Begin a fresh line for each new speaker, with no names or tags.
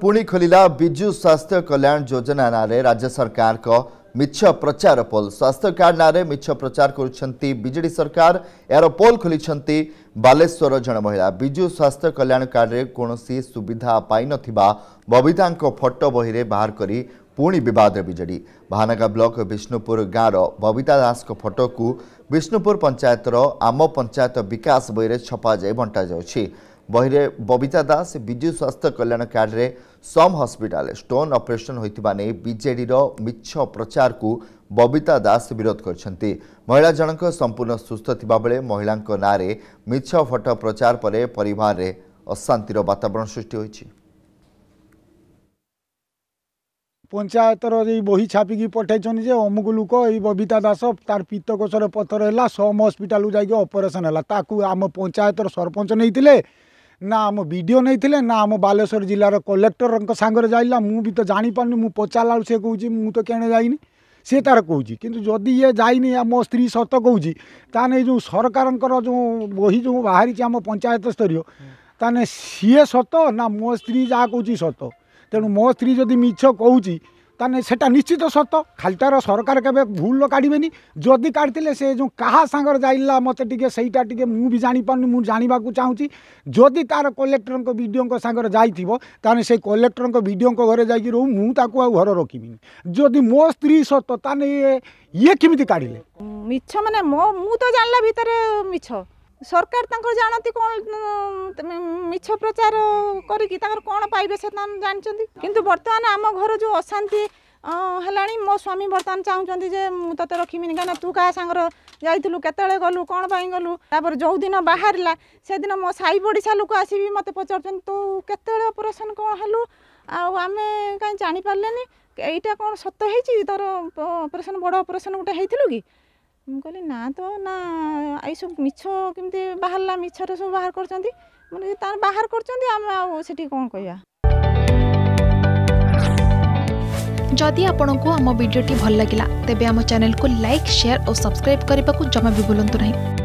पुणी खोलिला विजु स्वास्थ्य कल्याण योजना नारे राज्य सरकारको मिठ प्रचार पोल स्वास्थ्य कार्ड नारे मिछ प्रचार गर्ुेडी सरकार यहाँ पोल खोलिन्छ बालेश्वर जन महिला विजु स्वास्थ्य कल्याण कार्डले कनसि सुविधा पान बबिताको फटो बाहर बाह्रक पुणी बिवाद विजेडि महानगा ब्लक विष्णुपुर गाँव र बबिता दासको फोटोको विष्णुपुर पञ्चायत आम पञ्चायत विकास बहिर छपा जा बे বহিরে ববিতা দাস বিজু স্বাস্থ্য কল্যাণ কার্ডে সম হসপিটাল স্টোন অপরেসন হয়ে বিজেডি মিছ প্রচারকু ববিতা দাস বিরোধ করছেন মহিলা জনক সম্পূর্ণ সুস্থ থাকবে মহিলা নাঁরে মিছ ফটো প্রচার পরে পরিবারে অশান্তির বাতাবরণ সৃষ্টি হয়েছে
পঞ্চায়েতর এই ବହି ଛାପିକି পঠাইছেন যে অমুক লোক এই ববিতা দাস তার ପିତ୍ତକୋଷରେ পথর হল সম হসপিটাল যাই অপরেসন হল ତାକୁ ଆମ পঞ্চায়েতর সরপঞ্চ নিয়ে ना नाम बालेश्वर जिल्ला कलेक्टर साङ्गर जाला म त जाने पर्नु म पचारलाउँछु म त केणे जाइन सि त कि जि मो स्ती सत कि तरकारको जो बहि जो बाह्र आम पञ्चायत स्तर ति सत मो स्त्री जहाँ कि सत त मो स्त्री जिछ कि ତାହେଲେ ସେଟା ନିଶ୍ଚିତ ସତ ଖାଲି ତା'ର ସରକାର କେବେ ଭୁଲ କାଢ଼ିବେନି ଯଦି କାଢ଼ିଥିଲେ ସେ ଯେଉଁ କାହା ସାଙ୍ଗରେ ଯାଇଲା ମୋତେ ଟିକେ ସେଇଟା ଟିକେ ମୁଁ ବି ଜାଣିପାରୁନି ମୁଁ ଜାଣିବାକୁ ଚାହୁଁଛି ଯଦି ତା'ର କଲେକ୍ଟରଙ୍କ ବି ଡିଓଙ୍କ ସାଙ୍ଗରେ ଯାଇଥିବ ତାହେଲେ ସେଇ କଲେକ୍ଟରଙ୍କ ବି ଡିଓଙ୍କ ଘରେ ଯାଇକି ରହୁ ମୁଁ ତାକୁ ଆଉ ଘର ରଖିବିନି ଯଦି ମୋ ସ୍ତ୍ରୀ ସତ ତାହେଲେ ଇଏ କେମିତି କାଢ଼ିଲେ
ମିଛ ମାନେ ମୋ ମୁଁ ତ ଜାଣିଲା ଭିତରେ ମିଛ ସରକାର ତାଙ୍କର ଜାଣନ୍ତି କ'ଣ ମିଛ ପ୍ରଚାର କରିକି ତାଙ୍କର କ'ଣ ପାଇବେ ସେ ତାଙ୍କ ଜାଣିଛନ୍ତି କିନ୍ତୁ ବର୍ତ୍ତମାନ ଆମ ଘର ଯେଉଁ ଅଶାନ୍ତି ହେଲାଣି ମୋ ସ୍ୱାମୀ ବର୍ତ୍ତମାନ ଚାହୁଁଛନ୍ତି ଯେ ମୁଁ ତତେ ରଖିମିନି କାହିଁକିନା ତୁ କାହା ସାଙ୍ଗରେ ଯାଇଥିଲୁ କେତେବେଳେ ଗଲୁ କ'ଣ ପାଇଁ ଗଲୁ ତାପରେ ଯେଉଁ ଦିନ ବାହାରିଲା ସେଦିନ ମୋ ସାଇ ପଡ଼ିଶା ଲୋକ ଆସିବି ମୋତେ ପଚାରୁଛନ୍ତି ତୁ କେତେବେଳେ ଅପରେସନ୍ କ'ଣ ହେଲୁ ଆଉ ଆମେ କାଇଁ ଜାଣିପାରିଲେନି ଏଇଟା କ'ଣ ସତ ହେଇଛି ତୋର ଅପରେସନ୍ ବଡ଼ ଅପରେସନ୍ ଗୋଟେ ହେଇଥିଲୁ କି ମୁଁ କହିଲି ନା ତ ନା ଏଇସବୁ ମିଛ କେମିତି ବାହାରିଲା ମିଛରେ ସବୁ ବାହାର କରୁଛନ୍ତି ମାନେ ତାର ବାହାର କରୁଛନ୍ତି ଆମେ ଆଉ ସେଠି କ'ଣ କହିବା
ଯଦି ଆପଣଙ୍କୁ ଆମ ଭିଡ଼ିଓଟି ଭଲ ଲାଗିଲା ତେବେ ଆମ ଚ୍ୟାନେଲକୁ ଲାଇକ୍ ସେୟାର ଓ ସବସ୍କ୍ରାଇବ୍ କରିବାକୁ ଜମା ବି ଭୁଲନ୍ତୁ ନାହିଁ